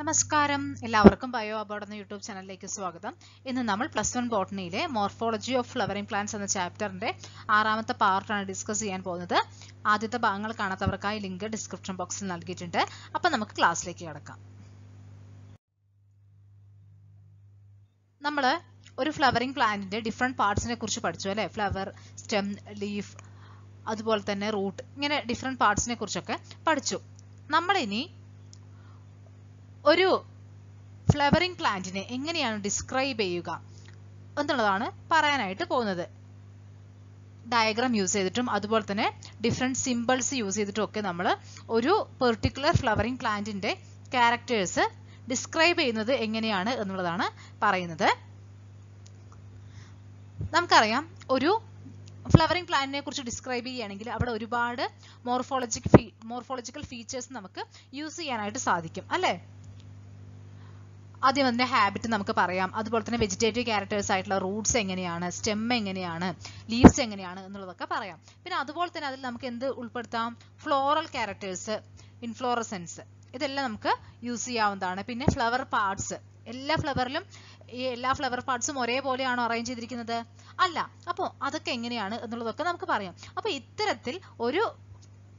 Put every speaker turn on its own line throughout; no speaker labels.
നമസ്കാരം എല്ലാവർക്കും bio aboard എന്ന യൂട്യൂബ് ചാനലിലേക്ക് സ്വാഗതം ഇന്ന് നമ്മൾ പ്ലസ് വൺ ബോട്ടണിയിലെ മോർഫോളജി ഓഫ് ഫ്ലവറിംഗ് പ്ലാന്റ്സ് എന്ന ചാപ്റ്ററിന്റെ ആറാമത്തെ പാർട്ടാണ് ഡിസ്കസ് ചെയ്യാൻ പോകുന്നത് ആദ്യത്തെ ഭാഗങ്ങൾ കാണാത്തവർക്കായി ലിങ്ക് ഡിസ്ക്രിപ്ഷൻ ബോക്സിൽ നൽകിയിട്ടുണ്ട് അപ്പം നമുക്ക് ക്ലാസ്സിലേക്ക് കിടക്കാം നമ്മൾ ഒരു ഫ്ലവറിംഗ് പ്ലാന്റിന്റെ ഡിഫറെന്റ് പാർട്സിനെ കുറിച്ച് പഠിച്ചു അല്ലേ ഫ്ലവർ സ്റ്റെം ലീഫ് അതുപോലെ തന്നെ റൂട്ട് ഇങ്ങനെ ഡിഫറെന്റ് പാർട്സിനെ കുറിച്ചൊക്കെ പഠിച്ചു നമ്മളിനി ഒരു ഫ്ലവറിംഗ് പ്ലാന്റിനെ എങ്ങനെയാണ് ഡിസ്ക്രൈബ് ചെയ്യുക എന്നുള്ളതാണ് പറയാനായിട്ട് പോകുന്നത് ഡയഗ്രാം യൂസ് ചെയ്തിട്ടും അതുപോലെ തന്നെ ഡിഫറെൻറ്റ് സിമ്പിൾസ് യൂസ് ചെയ്തിട്ടും ഒക്കെ നമ്മൾ ഒരു പെർട്ടിക്കുലർ ഫ്ലവറിംഗ് പ്ലാന്റിൻ്റെ ക്യാരക്ടേഴ്സ് ഡിസ്ക്രൈബ് ചെയ്യുന്നത് എങ്ങനെയാണ് എന്നുള്ളതാണ് പറയുന്നത് നമുക്കറിയാം ഒരു ഫ്ലവറിംഗ് പ്ലാന്റിനെ കുറിച്ച് ഡിസ്ക്രൈബ് ചെയ്യുകയാണെങ്കിൽ അവിടെ ഒരുപാട് മോർഫോളജിക് മോർഫോളജിക്കൽ ഫീച്ചേഴ്സ് നമുക്ക് യൂസ് ചെയ്യാനായിട്ട് സാധിക്കും അല്ലേ ആദ്യം അതിൻ്റെ ഹാബിറ്റ് നമുക്ക് പറയാം അതുപോലെ തന്നെ വെജിറ്റേറ്റീവ് ക്യാരക്ടേഴ്സ് ആയിട്ടുള്ള റൂട്ട്സ് എങ്ങനെയാണ് സ്റ്റെം എങ്ങനെയാണ് ലീവ്സ് എങ്ങനെയാണ് എന്നുള്ളതൊക്കെ പറയാം പിന്നെ അതുപോലെ തന്നെ അതിൽ നമുക്ക് എന്ത് ഉൾപ്പെടുത്താം ഫ്ലോറൽ ക്യാരക്ടേഴ്സ് ഇൻഫ്ലോറസെൻസ് ഇതെല്ലാം നമുക്ക് യൂസ് ചെയ്യാവുന്നതാണ് പിന്നെ ഫ്ലവർ പാർട്സ് എല്ലാ ഫ്ലവറിലും ഈ എല്ലാ ഫ്ലവർ പാർട്സും ഒരേപോലെയാണോ അറേഞ്ച് ചെയ്തിരിക്കുന്നത് അല്ല അപ്പോൾ അതൊക്കെ എങ്ങനെയാണ് എന്നുള്ളതൊക്കെ നമുക്ക് പറയാം അപ്പോൾ ഇത്തരത്തിൽ ഒരു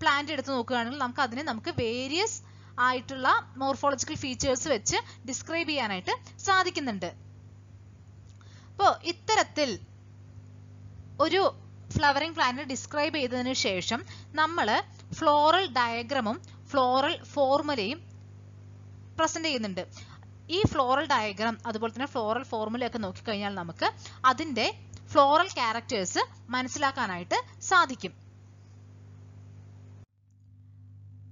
പ്ലാന്റ് എടുത്ത് നോക്കുകയാണെങ്കിൽ നമുക്ക് അതിനെ നമുക്ക് വേരിയസ് ആയിട്ടുള്ള മോർഫോളജിക്കൽ ഫീച്ചേഴ്സ് വെച്ച് ഡിസ്ക്രൈബ് ചെയ്യാനായിട്ട് സാധിക്കുന്നുണ്ട് അപ്പോൾ ഇത്തരത്തിൽ ഒരു ഫ്ലവറിംഗ് പ്ലാന്റ് ഡിസ്ക്രൈബ് ചെയ്തതിനു ശേഷം നമ്മൾ ഫ്ലോറൽ ഡയഗ്രമും ഫ്ലോറൽ ഫോർമുലയും പ്രസന്റ് ചെയ്യുന്നുണ്ട് ഈ ഫ്ലോറൽ ഡയഗ്രാം അതുപോലെ തന്നെ ഫ്ലോറൽ ഫോർമുലയൊക്കെ നോക്കിക്കഴിഞ്ഞാൽ നമുക്ക് അതിൻ്റെ ഫ്ലോറൽ ക്യാരക്ടേഴ്സ് മനസ്സിലാക്കാനായിട്ട് സാധിക്കും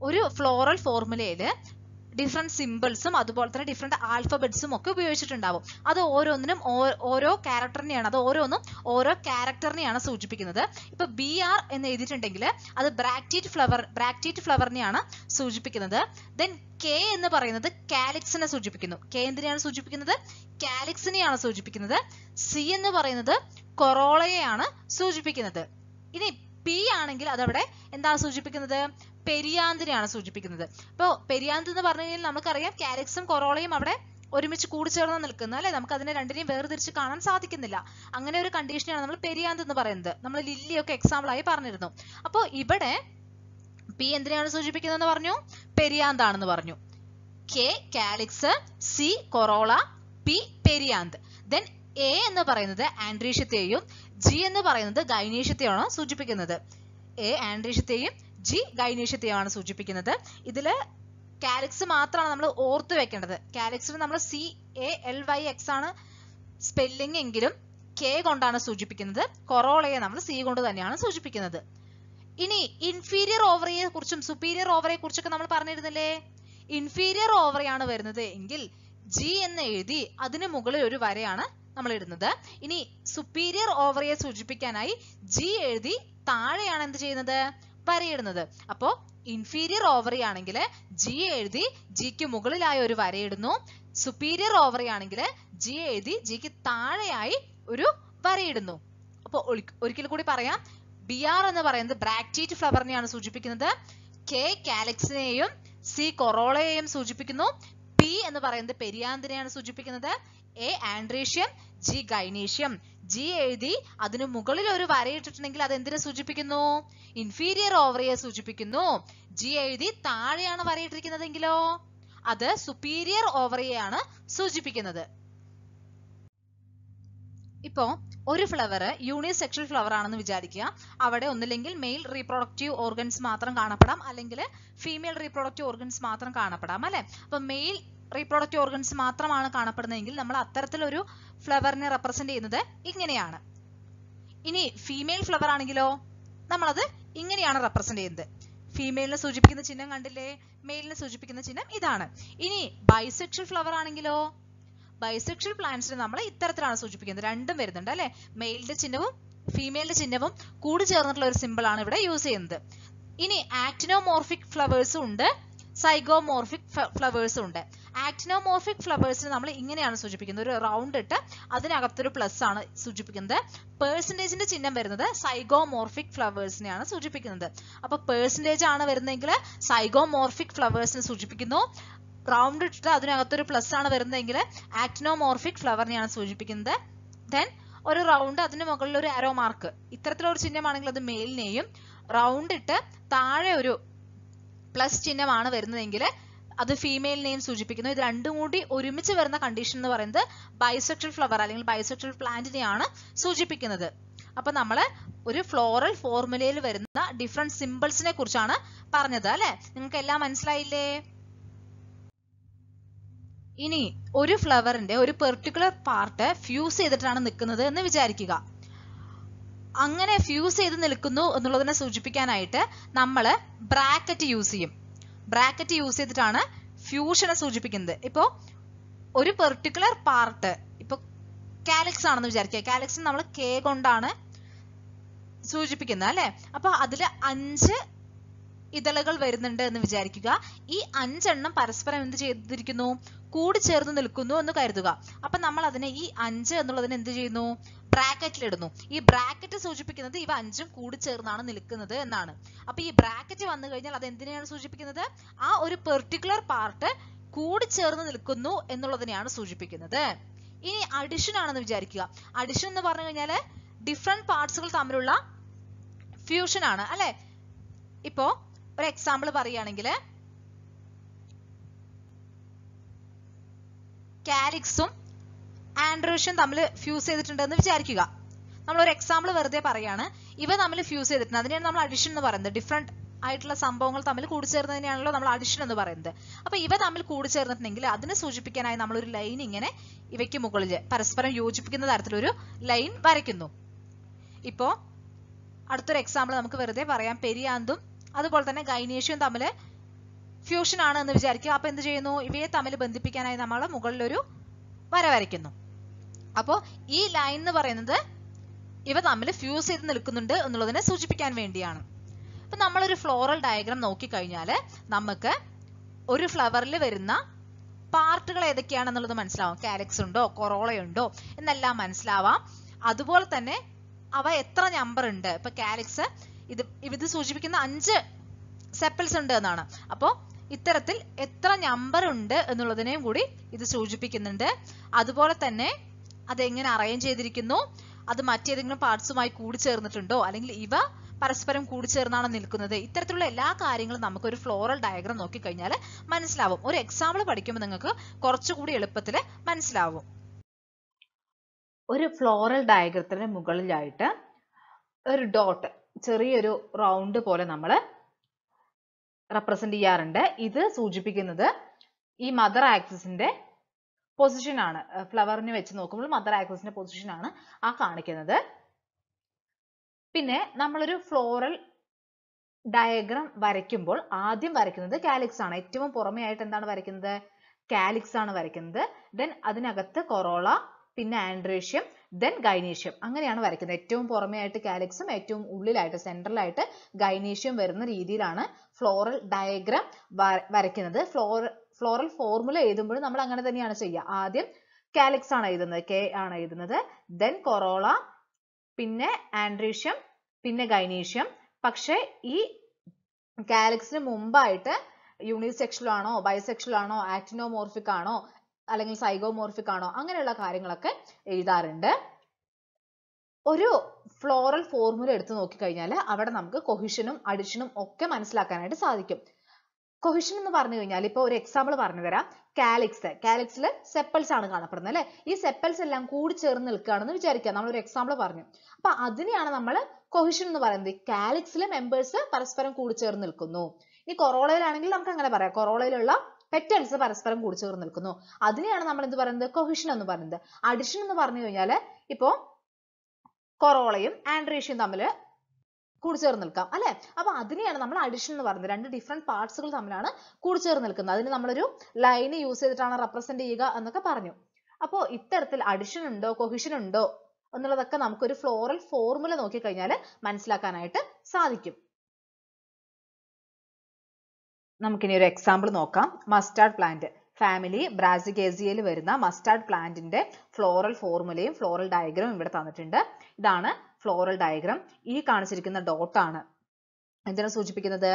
ഒരു ഫ്ലോറൽ ഫോർമുലയിൽ ഡിഫറെൻറ്റ് സിമ്പിൾസും അതുപോലെ തന്നെ ഡിഫറെൻറ്റ് ആൽഫബറ്റ്സും ഒക്കെ ഉപയോഗിച്ചിട്ടുണ്ടാവും അത് ഓരോന്നിനും ഓരോ ക്യാരക്ടറിനെയാണ് അത് ഓരോന്നും ഓരോ ക്യാരക്ടറിനെയാണ് സൂചിപ്പിക്കുന്നത് ഇപ്പോൾ ബി ആർ എന്ന് എഴുതിയിട്ടുണ്ടെങ്കിൽ അത് ബ്രാക്റ്റീറ്റ് ഫ്ലവർ ബ്രാക്റ്റീറ്റ് ഫ്ലവറിനെയാണ് സൂചിപ്പിക്കുന്നത് ദെൻ കെ എന്ന് പറയുന്നത് കാലിക്സിനെ സൂചിപ്പിക്കുന്നു കെ എന്തിനെയാണ് സൂചിപ്പിക്കുന്നത് കാലിക്സിനെയാണ് സൂചിപ്പിക്കുന്നത് സി എന്ന് പറയുന്നത് കൊറോളയെയാണ് സൂചിപ്പിക്കുന്നത് ഇനി പി ആണെങ്കിൽ അതവിടെ എന്താണ് സൂചിപ്പിക്കുന്നത് പെരിയാന്തിനെയാണ് സൂചിപ്പിക്കുന്നത് അപ്പോൾ പെരിയാന്ത് എന്ന് പറഞ്ഞു കഴിഞ്ഞാൽ നമുക്കറിയാം കാരക്സും കൊറോളയും അവിടെ ഒരുമിച്ച് കൂടി ചേർന്ന് നിൽക്കുന്ന അല്ലെ നമുക്ക് അതിനെ രണ്ടിനെയും വേർതിരിച്ച് കാണാൻ സാധിക്കുന്നില്ല അങ്ങനെ ഒരു കണ്ടീഷനാണ് നമ്മൾ പെരിയാന്ത് എന്ന് പറയുന്നത് നമ്മൾ ലില്ലിയൊക്കെ എക്സാമ്പിൾ ആയി പറഞ്ഞിരുന്നു അപ്പോൾ ഇവിടെ പി എന്തിനെയാണ് സൂചിപ്പിക്കുന്നതെന്ന് പറഞ്ഞു പെരിയാന്താണെന്ന് പറഞ്ഞു K calyx C corolla P perianth then A എന്ന് പറയുന്നത് ആൻഡ്രീഷ്യത്തെയും ജി എന്ന് പറയുന്നത് ഗൈനീഷ്യത്തെയാണോ സൂചിപ്പിക്കുന്നത് എ ആൻഡ്രീഷ്യത്തെയും ജി ഗൈനേഷ്യത്തെയാണ് സൂചിപ്പിക്കുന്നത് ഇതിൽ കാലിക്സ് മാത്രമാണ് നമ്മൾ ഓർത്ത് വെക്കേണ്ടത് കാലിക്സിന് നമ്മൾ C A L Y X ആണ് സ്പെല്ലിംഗ് എങ്കിലും കെ കൊണ്ടാണ് സൂചിപ്പിക്കുന്നത് കൊറോളയെ നമ്മൾ സി കൊണ്ട് തന്നെയാണ് സൂചിപ്പിക്കുന്നത് ഇനി ഇൻഫീരിയർ ഓവറിയെ കുറിച്ചും സുപ്പീരിയർ ഓവറിയെ കുറിച്ചൊക്കെ നമ്മൾ പറഞ്ഞിരുന്നില്ലേ ഇൻഫീരിയർ ഓവറയാണ് വരുന്നത് എങ്കിൽ ജി എന്ന് എഴുതി അതിന് മുകളിൽ ഒരു വരയാണ് നമ്മൾ ഇടുന്നത് ഇനി സുപ്പീരിയർ ഓവറിയെ സൂചിപ്പിക്കാനായി ജി എഴുതി താഴെയാണ് എന്ത് ചെയ്യുന്നത് വരയിടുന്നത് അപ്പോ ഇൻഫീരിയർ ഓവറി ആണെങ്കിൽ ജി എഴുതി ജിക്ക് മുകളിലായി ഒരു വരയിടുന്നു സുപ്പീരിയർ ഓവറി ആണെങ്കിൽ ജി എഴുതി ജിക്ക് താഴെയായി ഒരു വരയിടുന്നു അപ്പോൾ ഒരിക്കൽ കൂടി പറയാം ബി ആർ എന്ന് പറയുന്നത് ബ്രാക്ടീറ്റ് ഫ്ലവറിനെയാണ് സൂചിപ്പിക്കുന്നത് കെ കാലക്സിനെയും സി കൊറോളയെയും സൂചിപ്പിക്കുന്നു പി എന്ന് പറയുന്നത് പെരിയാന്തിനെയാണ് സൂചിപ്പിക്കുന്നത് A androecium G gynoecium G എഴുതി അതിനു മുകളിൽ ഒരു വരയിട്ടിട്ടുണ്ടെങ്കിൽ അത് എന്തിനെ സൂചിപ്പിക്കുന്നു ഇൻഫീരിയർ ഓവറിയെ സൂചിപ്പിക്കുന്നു ജി എഴുതി താഴെയാണ് വരയിട്ടിരിക്കുന്നതെങ്കിലോ അത് സുപ്പീരിയർ ഓവറിയാണ് സൂചിപ്പിക്കുന്നത് ഇപ്പോ ഒരു ഫ്ലവർ യൂണിസെക്ഷൽ ഫ്ലവർ ആണെന്ന് വിചാരിക്കുക അവിടെ ഒന്നില്ലെങ്കിൽ മെയിൽ റീപ്രൊഡക്റ്റീവ് ഓർഗൻസ് മാത്രം കാണപ്പെടാം അല്ലെങ്കിൽ ഫീമെയിൽ റീപ്രൊഡക്റ്റീവ് ഓർഗൻസ് മാത്രം കാണപ്പെടാം അല്ലെ അപ്പൊ മെയിൽ റീപ്രൊഡക്റ്റീവ് ഓർഗൻസ് മാത്രമാണ് കാണപ്പെടുന്നതെങ്കിൽ നമ്മൾ അത്തരത്തിലൊരു ഫ്ലവറിനെ റെപ്രസെന്റ് ചെയ്യുന്നത് ഇങ്ങനെയാണ് ഇനി ഫീമെയിൽ ഫ്ലവർ ആണെങ്കിലോ നമ്മളത് ഇങ്ങനെയാണ് റെപ്രസെന്റ് ചെയ്യുന്നത് ഫീമെയിലിനെ സൂചിപ്പിക്കുന്ന ചിഹ്നം കണ്ടില്ലേ മെയിലിനെ സൂചിപ്പിക്കുന്ന ചിഹ്നം ഇതാണ് ഇനി ബൈസെക്ഷൽ ഫ്ലവർ ആണെങ്കിലോ ബൈസെക്ഷൽ പ്ലാന്റ്സിനെ നമ്മൾ ഇത്തരത്തിലാണ് സൂചിപ്പിക്കുന്നത് രണ്ടും വരുന്നുണ്ട് അല്ലെ മെയിലിന്റെ ചിഹ്നവും ഫീമെയിലിന്റെ ചിഹ്നവും കൂടി ചേർന്നിട്ടുള്ള ഒരു സിമ്പിൾ ആണ് ഇവിടെ യൂസ് ചെയ്യുന്നത് ഇനി ആക്ടിനോമോർഫിക് ഫ്ലവേഴ്സും ഉണ്ട് സൈഗോമോർഫിക് ഫ്ലവേഴ്സും ഉണ്ട് ആക്ടിനോമോർഫിക് ഫ്ലവേഴ്സിന് നമ്മൾ ഇങ്ങനെയാണ് സൂചിപ്പിക്കുന്നത് ഒരു റൗണ്ട് ഇട്ട് അതിനകത്തൊരു പ്ലസ് ആണ് സൂചിപ്പിക്കുന്നത് പേഴ്സൻറ്റേജിന്റെ ചിഹ്നം വരുന്നത് സൈഗോമോർഫിക് ഫ്ലവേഴ്സിനെയാണ് സൂചിപ്പിക്കുന്നത് അപ്പൊ പേഴ്സൻറ്റേജ് ആണ് വരുന്നതെങ്കിൽ സൈഗോമോർഫിക് ഫ്ലവേഴ്സിനെ സൂചിപ്പിക്കുന്നു റൗണ്ട് ഇട്ടിട്ട് അതിനകത്തൊരു പ്ലസ് ആണ് വരുന്നതെങ്കിൽ ആക്ടിനോമോർഫിക് ഫ്ലവറിനെയാണ് സൂചിപ്പിക്കുന്നത് ദെൻ ഒരു റൗണ്ട് അതിന് മുകളിൽ ഒരു അരോ മാർക്ക് ഇത്തരത്തിലൊരു ചിഹ്നമാണെങ്കിൽ അത് മെയിലിനെയും റൗണ്ട് ഇട്ട് താഴെ ഒരു പ്ലസ് ചിഹ്നമാണ് വരുന്നതെങ്കിൽ അത് ഫീമെയിൽ നെയിം സൂചിപ്പിക്കുന്നു ഇത് രണ്ടും കൂടി ഒരുമിച്ച് വരുന്ന കണ്ടീഷൻ എന്ന് പറയുന്നത് ബൈസെക്ഷൽ ഫ്ലവർ അല്ലെങ്കിൽ ബൈസെക്ഷൽ പ്ലാന്റിനെയാണ് സൂചിപ്പിക്കുന്നത് അപ്പൊ നമ്മൾ ഒരു ഫ്ലോറൽ ഫോർമുലയിൽ വരുന്ന ഡിഫറെന്റ് സിമ്പിൾസിനെ കുറിച്ചാണ് പറഞ്ഞത് അല്ലെ നിങ്ങൾക്ക് എല്ലാം മനസ്സിലായില്ലേ ഇനി ഒരു ഫ്ലവറിന്റെ ഒരു പെർട്ടിക്കുലർ പാർട്ട് ഫ്യൂസ് ചെയ്തിട്ടാണ് നിൽക്കുന്നത് എന്ന് വിചാരിക്കുക അങ്ങനെ ഫ്യൂസ് ചെയ്ത് നിൽക്കുന്നു എന്നുള്ളതിനെ സൂചിപ്പിക്കാനായിട്ട് നമ്മൾ ബ്രാക്കറ്റ് യൂസ് ചെയ്യും ബ്രാക്കറ്റ് യൂസ് ചെയ്തിട്ടാണ് ഫ്യൂഷനെ സൂചിപ്പിക്കുന്നത് ഇപ്പോൾ ഒരു പെർട്ടിക്കുലർ പാർട്ട് ഇപ്പോൾ കാലക്സ് ആണെന്ന് വിചാരിക്കുക കാലക്സ് നമ്മൾ കെ കൊണ്ടാണ് സൂചിപ്പിക്കുന്നത് അല്ലേ അപ്പോൾ അതിൽ അഞ്ച് ഇതളകൾ വരുന്നുണ്ട് എന്ന് വിചാരിക്കുക ഈ അഞ്ചെണ്ണം പരസ്പരം എന്ത് ചെയ്തിരിക്കുന്നു കൂടി ചേർന്ന് നിൽക്കുന്നു എന്ന് കരുതുക അപ്പൊ നമ്മൾ അതിനെ ഈ അഞ്ച് എന്നുള്ളതിന് എന്ത് ചെയ്യുന്നു ബ്രാക്കറ്റിലിടുന്നു ഈ ബ്രാക്കറ്റ് സൂചിപ്പിക്കുന്നത് ഇവ അഞ്ചും കൂടി ചേർന്നാണ് നിൽക്കുന്നത് എന്നാണ് അപ്പൊ ഈ ബ്രാക്കറ്റ് വന്നു കഴിഞ്ഞാൽ അത് എന്തിനെയാണ് സൂചിപ്പിക്കുന്നത് ആ ഒരു പെർട്ടിക്കുലർ പാർട്ട് കൂടി ചേർന്ന് നിൽക്കുന്നു എന്നുള്ളതിനെയാണ് സൂചിപ്പിക്കുന്നത് ഇനി അഡിഷൻ ആണെന്ന് വിചാരിക്കുക അഡിഷൻ എന്ന് പറഞ്ഞു കഴിഞ്ഞാൽ ഡിഫറെന്റ് പാർട്സുകൾ തമ്മിലുള്ള ഫ്യൂഷൻ ആണ് അല്ലെ ഇപ്പോ ഒരു എക്സാമ്പിൾ പറയുകയാണെങ്കിൽ കാലിക്സും ആൻഡ്രോഷും തമ്മിൽ ഫ്യൂസ് ചെയ്തിട്ടുണ്ടെന്ന് വിചാരിക്കുക നമ്മൾ ഒരു എക്സാമ്പിൾ വെറുതെ പറയാണ് ഇവ തമ്മിൽ ഫ്യൂസ് ചെയ്തിട്ടുണ്ട് അതിനെയാണ് നമ്മൾ അഡിഷൻ എന്ന് പറയുന്നത് ഡിഫറെന്റ് ആയിട്ടുള്ള സംഭവങ്ങൾ തമ്മിൽ കൂടിച്ചേർന്നതിനെയാണല്ലോ നമ്മൾ അഡിഷൻ എന്ന് പറയുന്നത് അപ്പൊ ഇവ തമ്മിൽ കൂടിച്ചേർന്നിട്ടുണ്ടെങ്കിൽ അതിനെ സൂചിപ്പിക്കാനായി നമ്മൾ ഒരു ലൈൻ ഇങ്ങനെ ഇവയ്ക്ക് മുകളിൽ പരസ്പരം യോജിപ്പിക്കുന്ന തരത്തിലൊരു ലൈൻ വരയ്ക്കുന്നു ഇപ്പോ അടുത്തൊരു എക്സാമ്പിൾ നമുക്ക് വെറുതെ പറയാം പെരിയാന്തും അതുപോലെ തന്നെ ഗൈനേഷ്യവും തമ്മിൽ ഫ്യൂഷൻ ആണ് എന്ന് വിചാരിക്കുക അപ്പൊ എന്ത് ചെയ്യുന്നു ഇവയെ തമ്മിൽ ബന്ധിപ്പിക്കാനായി നമ്മൾ മുകളിലൊരു വര വരയ്ക്കുന്നു അപ്പോൾ ഈ ലൈൻ എന്ന് പറയുന്നത് ഇവ തമ്മിൽ ഫ്യൂസ് ചെയ്ത് നിൽക്കുന്നുണ്ട് എന്നുള്ളതിനെ സൂചിപ്പിക്കാൻ വേണ്ടിയാണ് അപ്പൊ നമ്മളൊരു ഫ്ലോറൽ ഡയഗ്രാം നോക്കിക്കഴിഞ്ഞാൽ നമുക്ക് ഒരു ഫ്ലവറിൽ വരുന്ന പാർട്ടുകൾ ഏതൊക്കെയാണെന്നുള്ളത് മനസ്സിലാവും കാലക്സ് ഉണ്ടോ ഉണ്ടോ എന്നെല്ലാം മനസ്സിലാവാം അതുപോലെ തന്നെ അവ എത്ര നമ്പർ ഉണ്ട് ഇപ്പൊ കാലക്സ് ഇത് ഇത് സൂചിപ്പിക്കുന്ന അഞ്ച് സെപ്പിൾസ് ഉണ്ട് എന്നാണ് അപ്പോൾ ഇത്തരത്തിൽ എത്ര നമ്പർ ഉണ്ട് എന്നുള്ളതിനെയും കൂടി ഇത് സൂചിപ്പിക്കുന്നുണ്ട് അതുപോലെ തന്നെ അതെങ്ങനെ അറേഞ്ച് ചെയ്തിരിക്കുന്നു അത് മറ്റേതെങ്കിലും പാർട്സുമായി കൂടിച്ചേർന്നിട്ടുണ്ടോ അല്ലെങ്കിൽ ഇവ പരസ്പരം കൂടിച്ചേർന്നാണ് നിൽക്കുന്നത് ഇത്തരത്തിലുള്ള എല്ലാ കാര്യങ്ങളും നമുക്ക് ഒരു ഫ്ലോറൽ ഡയഗ്രാം നോക്കിക്കഴിഞ്ഞാൽ മനസ്സിലാവും ഒരു എക്സാമ്പിൾ പഠിക്കുമ്പോൾ നിങ്ങൾക്ക് കുറച്ചുകൂടി എളുപ്പത്തിൽ മനസ്സിലാവും ഒരു ഫ്ലോറൽ ഡയഗ്രത്തിന് മുകളിലായിട്ട് ഒരു ഡോട്ട് ചെറിയൊരു റൗണ്ട് പോലെ നമ്മൾ റെപ്രസെന്റ് ചെയ്യാറുണ്ട് ഇത് സൂചിപ്പിക്കുന്നത് ഈ മദർ ആക്സിസിന്റെ പൊസിഷൻ ആണ് ഫ്ലവറിനെ വെച്ച് നോക്കുമ്പോൾ മദർ ആക്സിസിന്റെ പൊസിഷൻ ആണ് ആ കാണിക്കുന്നത് പിന്നെ നമ്മളൊരു ഫ്ലോറൽ ഡയഗ്രാം വരയ്ക്കുമ്പോൾ ആദ്യം വരയ്ക്കുന്നത് കാലിക്സ് ആണ് ഏറ്റവും പുറമേ ആയിട്ട് എന്താണ് വരയ്ക്കുന്നത് കാലിക്സ് ആണ് വരയ്ക്കുന്നത് ദെൻ അതിനകത്ത് കൊറോള പിന്നെ ആൻഡ്രേഷ്യം ദെൻ ഗൈനീഷ്യം അങ്ങനെയാണ് വരയ്ക്കുന്നത് ഏറ്റവും പുറമേ ആയിട്ട് കാലക്സും ഏറ്റവും ഉള്ളിലായിട്ട് സെൻട്രലായിട്ട് ഗൈനീഷ്യം വരുന്ന രീതിയിലാണ് ഫ്ലോറൽ ഡയഗ്രാം വരയ്ക്കുന്നത് ഫ്ലോറൽ ഫ്ലോറൽ ഫോർമുല എഴുതുമ്പോഴും നമ്മൾ അങ്ങനെ തന്നെയാണ് ചെയ്യുക ആദ്യം കാലക്സ് ആണ് എഴുതുന്നത് കെ ആണ് എഴുതുന്നത് ദെൻ കൊറോള പിന്നെ ആൻഡ്രീഷ്യം പിന്നെ ഗൈനീഷ്യം പക്ഷേ ഈ കാലക്സിന് മുമ്പായിട്ട് യൂണിസെക്ഷൽ ആണോ ബൈസെക്ഷൽ ആണോ ആക്ടിനോമോർഫിക് ആണോ അല്ലെങ്കിൽ സൈഗോമോർഫിക് ആണോ അങ്ങനെയുള്ള കാര്യങ്ങളൊക്കെ എഴുതാറുണ്ട് ഒരു ഫ്ലോറൽ ഫോർമുല നോക്കി നോക്കിക്കഴിഞ്ഞാൽ അവിടെ നമുക്ക് കൊഹിഷനും അഡിഷനും ഒക്കെ മനസ്സിലാക്കാനായിട്ട് സാധിക്കും കൊഹിഷൻ എന്ന് പറഞ്ഞു കഴിഞ്ഞാൽ ഇപ്പൊ ഒരു എക്സാമ്പിൾ പറഞ്ഞു തരാം കാലിക്സ് കാലിക്സിൽ സെപ്പൽസ് ആണ് കാണപ്പെടുന്നത് അല്ലേ ഈ സെപ്പൽസ് എല്ലാം കൂടി ചേർന്ന് നിൽക്കുകയാണെന്ന് വിചാരിക്കുക നമ്മൾ ഒരു എക്സാമ്പിൾ പറഞ്ഞു അപ്പൊ അതിനെയാണ് നമ്മൾ കൊഹിഷൻ എന്ന് പറയുന്നത് കാലിക്സിലെ മെമ്പേഴ്സ് പരസ്പരം കൂടി ചേർന്ന് നിൽക്കുന്നു ഇനി കൊറോളയിലാണെങ്കിൽ നമുക്ക് അങ്ങനെ പറയാം കൊറോളയിലുള്ള പെറ്റൽസ് പരസ്പരം കൂടി ചേർന്ന് നിൽക്കുന്നു അതിനെയാണ് നമ്മൾ എന്ത് പറയുന്നത് കൊഹിഷൻ എന്ന് പറയുന്നത് അഡിഷൻ എന്ന് പറഞ്ഞു കഴിഞ്ഞാൽ ഇപ്പൊ കൊറോളയും ആൻഡ്രേഷ്യയും തമ്മിൽ കൂടിച്ചേർന്ന് നിൽക്കാം അല്ലെ അപ്പൊ അതിനെയാണ് നമ്മൾ അഡിഷൻ എന്ന് പറയുന്നത് രണ്ട് ഡിഫറെന്റ് പാർട്സുകൾ തമ്മിലാണ് കൂടിച്ചേർന്ന് നിൽക്കുന്നത് അതിന് നമ്മളൊരു ലൈന് യൂസ് ചെയ്തിട്ടാണ് റെപ്രസെന്റ് ചെയ്യുക എന്നൊക്കെ പറഞ്ഞു അപ്പോൾ ഇത്തരത്തിൽ അഡിഷൻ ഉണ്ടോ കൊഹിഷൻ ഉണ്ടോ എന്നുള്ളതൊക്കെ നമുക്കൊരു ഫ്ലോറൽ ഫോർമുല കഴിഞ്ഞാൽ മനസ്സിലാക്കാനായിട്ട് സാധിക്കും നമുക്കിനി ഒരു എക്സാമ്പിൾ നോക്കാം മസ്റ്റാർഡ് പ്ലാന്റ് ഫാമിലി ബ്രാസിഗേസിയയിൽ വരുന്ന മസ്റ്റാർഡ് പ്ലാന്റിന്റെ ഫ്ലോറൽ ഫോർമുലയും ഫ്ലോറൽ ഡയഗ്രവും ഇവിടെ തന്നിട്ടുണ്ട് ഇതാണ് ഫ്ലോറൽ ഡയഗ്രം ഈ കാണിച്ചിരിക്കുന്ന ഡോട്ടാണ് എന്തിനാണ് സൂചിപ്പിക്കുന്നത്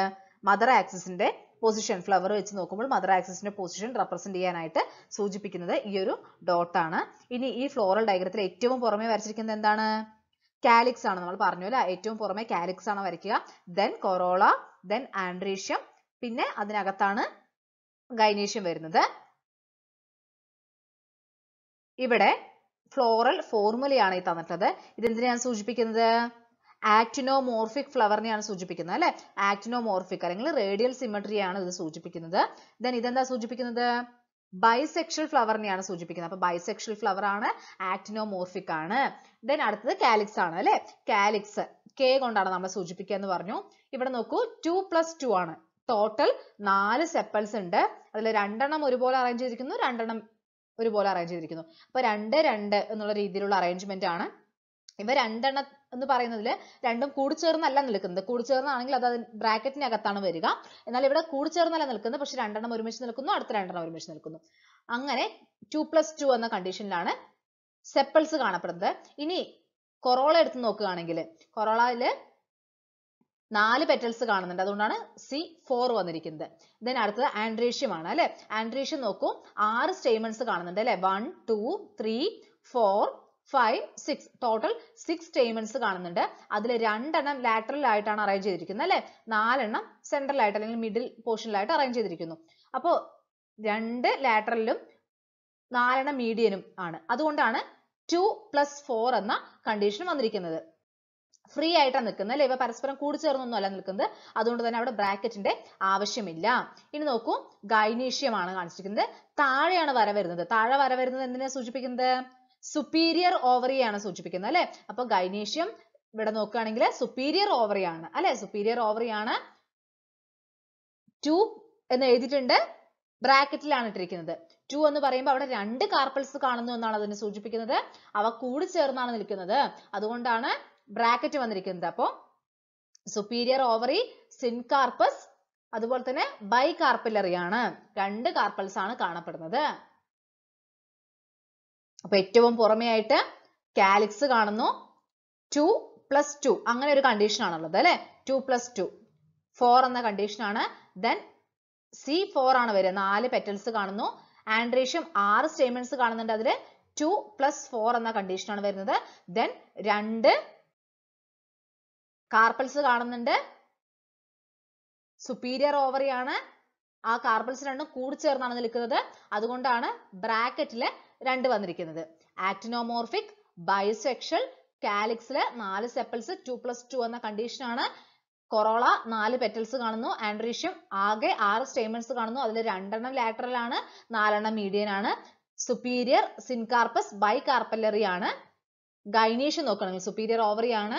മദർ ആക്സിസിന്റെ പൊസിഷൻ ഫ്ലവർ വെച്ച് നോക്കുമ്പോൾ മദർ ആക്സിസിന്റെ പൊസിഷൻ റെപ്രസെന്റ് ചെയ്യാനായിട്ട് സൂചിപ്പിക്കുന്നത് ഈ ഒരു ഡോട്ടാണ് ഇനി ഈ ഫ്ലോറൽ ഡയഗ്രത്തിൽ ഏറ്റവും പുറമെ വരച്ചിരിക്കുന്നത് എന്താണ് കാലിക്സ് ആണ് നമ്മൾ പറഞ്ഞു അല്ലെ ഏറ്റവും പുറമെ കാലിക്സ് ആണ് വരയ്ക്കുക ദെൻ കൊറോള ദെൻ ആൻഡ്രീഷ്യം പിന്നെ അതിനകത്താണ് ഗൈനേഷ്യം വരുന്നത് ഇവിടെ ഫ്ലോറൽ ഫോർമുലയാണ് ഈ തന്നിട്ടുള്ളത് ഇതെന്തിനാണ് സൂചിപ്പിക്കുന്നത് ആക്ടിനോമോർഫിക് ഫ്ലവറിനെയാണ് സൂചിപ്പിക്കുന്നത് അല്ലെ ആക്ടിനോമോർഫിക് അല്ലെങ്കിൽ റേഡിയൽ സിമട്രിയാണ് ഇത് സൂചിപ്പിക്കുന്നത് ദെൻ ഇതെന്താ സൂചിപ്പിക്കുന്നത് ബൈസെക്ഷൽ ഫ്ലവറിനെയാണ് സൂചിപ്പിക്കുന്നത് അപ്പൊ ബൈസെക്ഷൽ ഫ്ലവർ ആണ് ആക്ടിനോമോർഫിക് ആണ് ദെൻ അടുത്തത് കാലിക്സ് ആണ് അല്ലെ കാലിക്സ് കെ കൊണ്ടാണ് നമ്മൾ സൂചിപ്പിക്കുക എന്ന് പറഞ്ഞു ഇവിടെ നോക്കൂ ടു പ്ലസ് ടു ആണ് ടോട്ടൽ നാല് സെപ്പൽസ് ഉണ്ട്. അതിൽ രണ്ടെണ്ണം ഒരുപോലെ അറേഞ്ച് ചെയ്തിരിക്കുന്നു രണ്ടെണ്ണം ഒരുപോലെ അറേഞ്ച് ചെയ്തിരിക്കുന്നു. അപ്പോൾ രണ്ട് രണ്ട് എന്നുള്ള രീതിയിലുള്ള അറേഞ്ച്മെന്റ് ആണ്. ഇവ രണ്ടെണ്ണം എന്ന് പറയുന്നതിൽ രണ്ടും കൂടിച്ചേർന്നല്ല നിൽക്കുന്നത്. കൂടിച്ചേർന്നാണെങ്കിൽ അത് ബ്രാക്കറ്റിനകത്താണ് വരിക. എന്നാൽ ഇവിടെ കൂടിച്ചേർന്നല്ല നിൽക്കുന്നത്. പക്ഷെ രണ്ടെണ്ണം ഒരുമിച്ച് നിൽക്കുന്നു അടുത്ത രണ്ടെണ്ണം ഒരുമിച്ച് നിൽക്കുന്നു. അങ്ങനെ ടു പ്ലസ് ടു എന്ന കണ്ടീഷനിലാണ് സെപ്പൽസ് കാണപ്പെടുന്നത്. ഇനി കൊറോള എടുത്ത് നോക്കുകയാണെങ്കിൽ കൊറോളയില് നാല് പെറ്റൽസ് കാണുന്നുണ്ട് അതുകൊണ്ടാണ് സി ഫോർ വന്നിരിക്കുന്നത് ദെൻ അടുത്തത് ആൻഡ്രീഷ്യം ആണ് അല്ലെ ആൻഡ്രീഷ്യം നോക്കൂ ആറ് സ്റ്റേമെന്റ്സ് കാണുന്നുണ്ട് അല്ലെ one two three four five six total six stamens കാണുന്നുണ്ട് അതിൽ രണ്ടെണ്ണം ലാറ്ററൽ ആയിട്ടാണ് arrange ചെയ്തിരിക്കുന്നത് അല്ലെ നാലെണ്ണം സെൻട്രൽ ആയിട്ട് അല്ലെങ്കിൽ മിഡിൽ പോർഷനിലായിട്ട് അറേഞ്ച് ചെയ്തിരിക്കുന്നു അപ്പോൾ രണ്ട് ലാറ്ററലും നാലെണ്ണം മീഡിയനും ആണ് അതുകൊണ്ടാണ് ടു പ്ലസ് ഫോർ എന്ന കണ്ടീഷൻ വന്നിരിക്കുന്നത് ഫ്രീ ആയിട്ടാണ് നിൽക്കുന്നത് അല്ലേ ഇവ പരസ്പരം കൂടിച്ചേർന്നൊന്നും അല്ല നിൽക്കുന്നത് അതുകൊണ്ട് തന്നെ അവിടെ ബ്രാക്കറ്റിന്റെ ആവശ്യമില്ല ഇനി നോക്കൂ ഗൈനീഷ്യമാണ് കാണിച്ചിരിക്കുന്നത് താഴെയാണ് വര വരുന്നത് താഴെ വര വരുന്നത് എന്തിനെ സൂചിപ്പിക്കുന്നത് സുപ്പീരിയർ ഓവറിയാണ് സൂചിപ്പിക്കുന്നത് അല്ലേ അപ്പൊ ഗൈനീഷ്യം ഇവിടെ നോക്കുകയാണെങ്കിൽ സുപ്പീരിയർ ഓവറിയാണ് അല്ലെ സുപ്പീരിയർ ഓവറിയാണ് ടു എന്ന് എഴുതിയിട്ടുണ്ട് ബ്രാക്കറ്റിലാണ് ഇട്ടിരിക്കുന്നത് ടു എന്ന് പറയുമ്പോൾ അവിടെ രണ്ട് കാർപ്പൽസ് കാണുന്നു എന്നാണ് അതിനെ സൂചിപ്പിക്കുന്നത് അവ കൂടിച്ചേർന്നാണ് നിൽക്കുന്നത് അതുകൊണ്ടാണ് ബ്രാക്കറ്റ് വന്നിരിക്കുന്നത് അപ്പോ സുപ്പീരിയർ ഓവറി സിൻകാർപ്പസ് അതുപോലെ തന്നെ ബൈകാർപ്പിലറി ആണ് രണ്ട് കാർപ്പൽസ് ആണ് കാണപ്പെടുന്നത് അപ്പൊ ഏറ്റവും പുറമെയായിട്ട് കാലിക്സ് കാണുന്നു ടു പ്ലസ് ടു അങ്ങനെ ഒരു കണ്ടീഷൻ ആണുള്ളത് അല്ലെ ടു പ്ലസ് ടു ഫോർ എന്ന കണ്ടീഷൻ ആണ് ദെൻ സി ഫോർ ആണ് വരിക നാല് പെറ്റൽസ് കാണുന്നു ആൻഡ്രീഷ്യം ആറ് സ്റ്റേമെന്റ്സ് കാണുന്നുണ്ട് അതിൽ ടു പ്ലസ് ഫോർ എന്ന കണ്ടീഷൻ ആണ് വരുന്നത് ദെൻ രണ്ട് കാർപ്പൽസ് കാണുന്നുണ്ട് സുപ്പീരിയർ ഓവറിയാണ് ആ കാർപ്പൽസ് രണ്ടും കൂടിച്ചേർന്നാണ് നിൽക്കുന്നത് അതുകൊണ്ടാണ് ബ്രാക്കറ്റിൽ രണ്ട് വന്നിരിക്കുന്നത് ആക്ടിനോമോർഫിക് ബൈസെക്ഷൽ കാലിക്സില് നാല് സെപ്പൽസ് ടു പ്ലസ് ടു എന്ന കണ്ടീഷനാണ് ആണ് കൊറോള നാല് പെറ്റൽസ് കാണുന്നു ആൻഡ്രീഷ്യം ആകെ ആറ് സ്റ്റേമൻസ് കാണുന്നു അതിൽ രണ്ടെണ്ണം ലാറ്ററൽ ആണ് നാലെണ്ണം മീഡിയൻ ആണ് സുപ്പീരിയർ സിൻകാർപ്പസ് ബൈകാർപ്പല്ലറി ആണ് ഗൈനീഷ്യൻ നോക്കുകയാണെങ്കിൽ സുപ്പീരിയർ ഓവറിയാണ്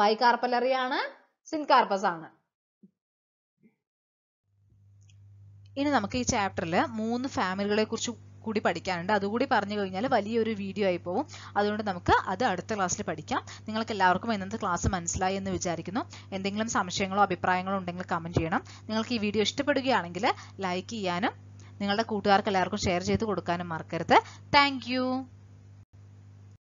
ബൈകാർപ്പലറി ആണ് സിൻകാർപ്പസ് ആണ് ഇനി നമുക്ക് ഈ ചാപ്റ്ററിൽ മൂന്ന് ഫാമിലികളെ കുറിച്ച് കൂടി പഠിക്കാനുണ്ട് അതുകൂടി പറഞ്ഞു കഴിഞ്ഞാൽ വലിയൊരു വീഡിയോ ആയി പോകും അതുകൊണ്ട് നമുക്ക് അത് അടുത്ത ക്ലാസ്സിൽ പഠിക്കാം നിങ്ങൾക്ക് എല്ലാവർക്കും ഇന്നത്തെ ക്ലാസ് മനസ്സിലായി എന്ന് വിചാരിക്കുന്നു എന്തെങ്കിലും സംശയങ്ങളോ അഭിപ്രായങ്ങളോ ഉണ്ടെങ്കിൽ കമൻറ്റ് ചെയ്യണം നിങ്ങൾക്ക് ഈ വീഡിയോ ഇഷ്ടപ്പെടുകയാണെങ്കിൽ ലൈക്ക് ചെയ്യാനും നിങ്ങളുടെ കൂട്ടുകാർക്ക് എല്ലാവർക്കും ഷെയർ ചെയ്ത് കൊടുക്കാനും മറക്കരുത് താങ്ക്